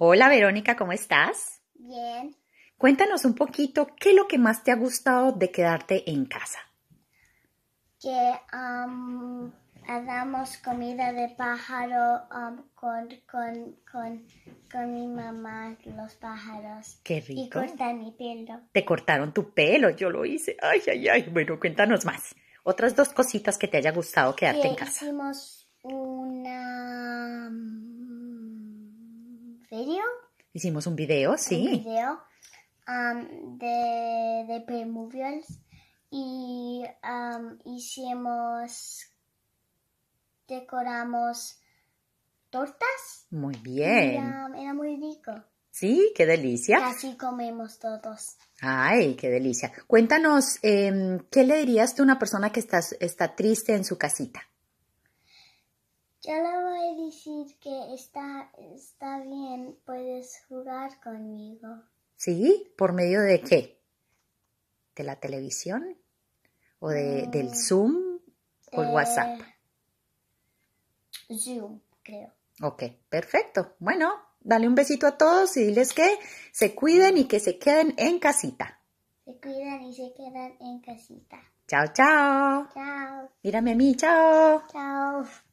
Hola Verónica, ¿cómo estás? Bien. Cuéntanos un poquito qué es lo que más te ha gustado de quedarte en casa. Que um, hagamos comida de pájaro con, con, con, con, mi mamá, los pájaros. Qué rico. Y cortan mi pelo. Te cortaron tu pelo, yo lo hice. Ay, ay, ay. Bueno, cuéntanos más. Otras dos cositas que te haya gustado quedarte en casa. Hicimos Hicimos un video, sí. Un video de, de y hicimos, decoramos tortas. Muy bien. era muy rico. Sí, qué delicia. Así comemos todos. Ay, qué delicia. Cuéntanos, em, ¿qué le dirías tú a una persona que está, está triste en su casita? Yo le voy a decir que está, está bien, puedes jugar conmigo. ¿Sí? ¿Por medio de qué? ¿De la televisión? ¿O de, mm. del Zoom? ¿O el WhatsApp? Zoom, creo. Ok, perfecto. Bueno, dale un besito a todos y diles que se cuiden y que se queden en casita. Se cuidan y se quedan en casita. Chao, chao. Chao. Mírame a mí, chao. Chao.